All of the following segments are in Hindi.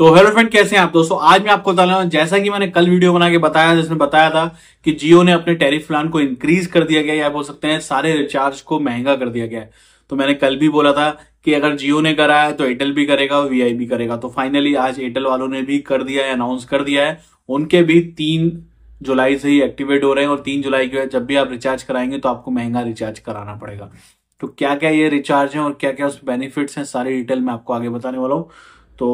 तो हेलो फ्रेंड कैसे हैं आप दोस्तों आज मैं आपको बता रहा हूं जैसा कि मैंने कल वीडियो बना के बताया जिसमें बताया था कि जियो ने अपने टैरिफ प्लान को इंक्रीज कर दिया गया या बोल सकते हैं सारे रिचार्ज को महंगा कर दिया गया है तो मैंने कल भी बोला था कि अगर जियो ने करा है तो एयरटेल भी करेगा और वीआई भी करेगा तो फाइनली आज एयरटेल वालों ने भी कर दिया है अनाउंस कर दिया है उनके भी तीन जुलाई से ही एक्टिवेट हो रहे हैं और तीन जुलाई के जब भी आप रिचार्ज कराएंगे तो आपको महंगा रिचार्ज कराना पड़ेगा तो क्या क्या ये रिचार्ज है और क्या क्या उस बेनिफिट्स हैं सारी डिटेल मैं आपको आगे बताने वाला हूँ तो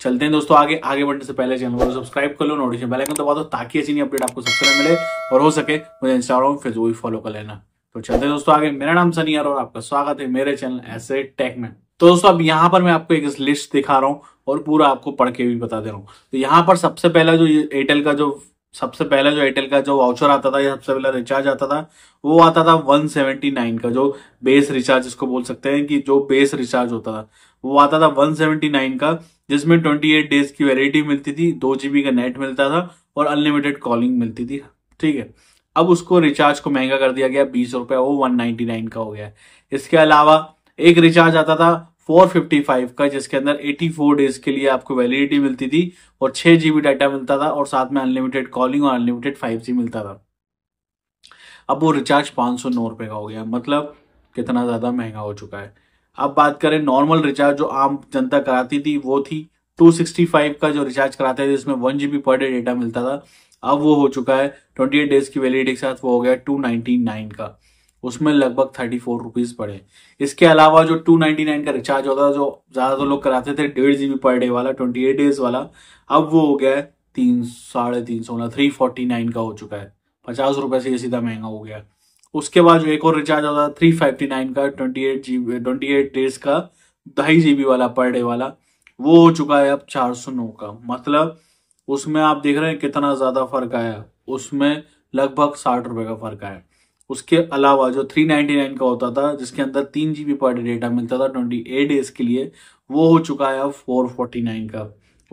चलते हैं दोस्तों आगे आगे बढ़ने से पहले चैनल को सब्सक्राइब कर लो नोटिफिकेशन बेल आइकन दबा दो ताकि ऐसी नई अपडेट आपको सबसे पहले मिले और हो सके मुझे इंस्टाग्राम फेसबुक भी फॉलो कर लेना तो चलते हैं दोस्तों आगे मेरा नाम सनी और आपका स्वागत है मेरे चैनल ऐसे टेक में तो दोस्तों अब यहाँ पर मैं आपको एक लिस्ट दिखा रहा हूँ और पूरा आपको पढ़ के भी बता दे रहा हूँ तो यहाँ पर सबसे पहला जो एयरटेल का जो सबसे पहले जो एयरटेल का जो वाउचर आता था या सबसे पहला रिचार्ज आता था वो आता था 179 का जो बेस रिचार्ज इसको बोल सकते हैं कि जो बेस रिचार्ज होता था वो आता था 179 का जिसमें 28 डेज की वैलिडिटी मिलती थी दो जी का नेट मिलता था और अनलिमिटेड कॉलिंग मिलती थी ठीक है अब उसको रिचार्ज को महंगा कर दिया गया बीस रुपया वो वन नाइनटी नाइन का हो गया इसके अलावा एक रिचार्ज आता था 455 का जिसके अंदर 84 डेज के लिए आपको वैलिडिटी मिलती थी और छह जीबी डाटा मिलता था और साथ में अनलिमिटेड कॉलिंग और अनलिमिटेड 5G मिलता था अब वो रिचार्ज पाँच सौ नौ रुपये का हो गया मतलब कितना ज़्यादा महंगा हो चुका है अब बात करें नॉर्मल रिचार्ज जो आम जनता कराती थी वो थी 265 का जो रिचार्ज कराते थे जिसमें one GB per day data मिलता था अब वो हो चुका है 28 डेज की वैलिडिटी के साथ वो हो गया 299 का उसमें लगभग थर्टी फोर रुपीज पड़े इसके अलावा जो टू नाइनटी नाइन का रिचार्ज होता था जो ज्यादातर लोग कराते थे डेढ़ जीबी पर डे वाला ट्वेंटी एट डेज वाला अब वो हो गया है तीन साढ़े तीन सौ थ्री फोर्टी नाइन का हो चुका है पचास रुपए से ये सीधा महंगा हो गया उसके बाद जो एक और रिचार्ज आता था थ्री फिफ्टी नाइन का twenty eight G twenty eight days का ढाई जी वाला पर डे वाला वो हो चुका है अब चार सौ नौ का मतलब उसमें आप देख रहे हैं कितना ज़्यादा फर्क आया उसमें लगभग साठ रुपए का फर्क आया उसके अलावा जो थ्री नाइनटी नाइन का होता था जिसके अंदर तीन जी पर डे डेटा मिलता था ट्वेंटी एट डेज के लिए वो हो चुका है अब फोर फोर्टी नाइन का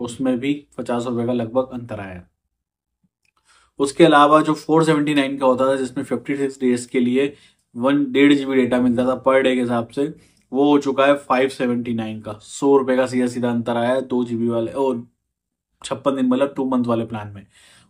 उसमें भी पचास रुपये का लगभग अंतर आया उसके अलावा जो 479 का होता था जिसमें 56 डेज के लिए वन डेढ़ बी डेटा मिलता था पर डे के हिसाब से वो हो चुका है 579 का सौ रुपये का सीधा सीधा अंतर आया है दो जीबी वाले और छप्पन दिन मतलब टू मंथ वाले प्लान में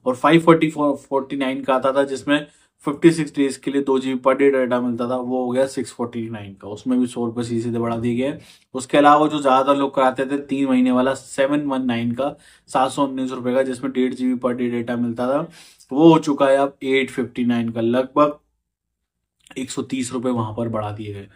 और five forty four forty nine का आता था जिसमें फिफ्टी सिक्स डेज के लिए दो जी पर डे डाटा मिलता था वो हो गया सिक्स फोर्टी नाइन का उसमें भी सौ रुपये सीधे बढ़ा दिए गए उसके अलावा जो ज़्यादातर लोग कराते थे तीन महीने वाला सेवन वन नाइन का सात सौ उन्नीस रुपये का जिसमें डेढ़ जी पर डे डाटा मिलता था वो हो चुका है अब एट फिफ्टी नाइन का लगभग एक सौ तीस रुपये वहाँ पर बढ़ा दिए गए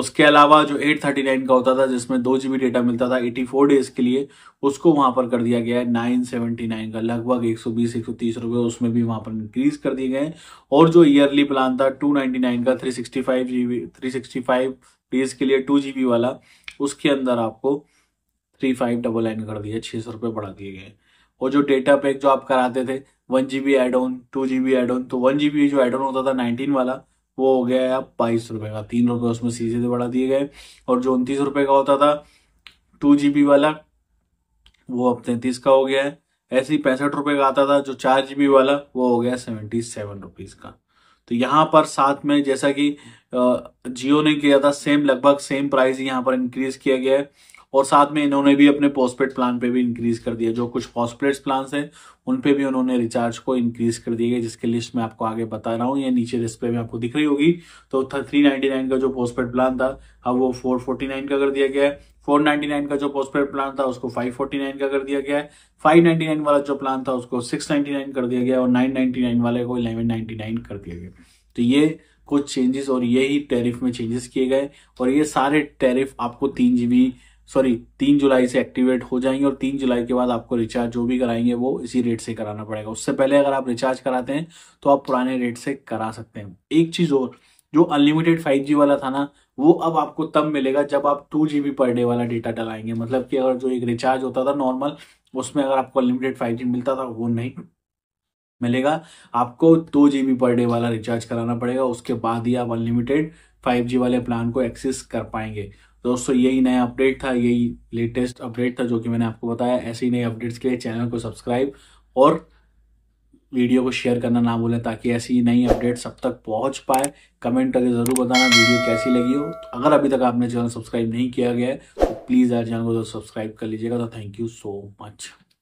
उसके अलावा जो 839 का होता था जिसमें दो जीबी डेटा मिलता था 84 डेज के लिए उसको वहां पर कर दिया गया है 979 का लगभग 120 130 रुपए उसमें भी वहां पर इंक्रीज कर दिए गए और जो ईयरली प्लान था 299 का 365 जीबी 365 डेज के लिए टू जीबी वाला उसके अंदर आपको थ्री फाइव डबल नाइन कर दिया छः सौ रुपए बढ़ा दिए गए और जो डेटा पैक जो आप कराते थे one G B add on two G B add on तो वन जी बी जो एड ऑन होता था नाइनटीन वाला वो हो गया अब बाईस रुपए का तीन रुपए उसमें सीधे से बढ़ा दिए गए और जो उनतीस रुपए का होता था टू जी वाला वो अब तैतीस का हो गया है ऐसे ही पैंसठ रुपए का आता था जो चार जी वाला वो हो गया सेवेंटी सेवन रुपीज़ का तो यहाँ पर साथ में जैसा कि जियो ने किया था सेम लगभग सेम प्राइस यहाँ पर इंक्रीज किया गया है और साथ में इन्होंने भी अपने पोस्टपेड प्लान पे भी इंक्रीज कर दिया जो कुछ पोस्टपेड प्लान हैं उन पे भी उन्होंने रिचार्ज को इंक्रीज कर दिया गया जिसकी लिस्ट मैं आपको आगे बता रहा हूँ या नीचे डिस्प्ले में आपको दिख रही होगी तो थ्री नाइनटी नाइन का जो पोस्टपेड प्लान था अब वो फोर फोर्टी नाइन का कर दिया गया है 499 का जो पोस्टपेड प्लान था उसको 549 का कर दिया गया है 599 वाला जो प्लान था उसको 699 कर दिया गया और 999 वाले को 1199 कर दिया गया तो ये कुछ चेंजेस और ये ही टैरिफ में चेंजेस किए गए और ये सारे टैरिफ आपको तीन जीबी सॉरी तीन जुलाई से एक्टिवेट हो जाएंगे और तीन जुलाई के बाद आपको रिचार्ज जो भी कराएंगे वो इसी रेट से कराना पड़ेगा उससे पहले अगर आप रिचार्ज कराते हैं तो आप पुराने रेट से करा सकते हैं एक चीज़ और जो अनलिमिटेड जी वाला था ना वो अब आपको तब मिलेगा जब आप टू जी पर डे वाला डेटा डलाएंगे मतलब कि अगर जो एक रिचार्ज होता था नॉर्मल उसमें अगर आपको अनलिमिटेड जी मिलता था वो नहीं मिलेगा आपको दो जी पर डे वाला रिचार्ज कराना पड़ेगा उसके बाद ही आप अनलिमिटेड 5G वाले प्लान को एक्सेस कर पाएंगे दोस्तों यही नया अपडेट था यही लेटेस्ट अपडेट था जो कि मैंने आपको बताया ऐसे ही नए अपडेट्स के लिए चैनल को सब्सक्राइब और वीडियो को शेयर करना ना भूलें ताकि ऐसी नई अपडेट सब तक पहुंच पाए कमेंट करके ज़रूर बताना वीडियो कैसी लगी हो तो अगर अभी तक आपने चैनल सब्सक्राइब नहीं किया गया है तो प्लीज़ यार चैनल को जरूर सब्सक्राइब कर लीजिएगा तो थैंक यू सो मच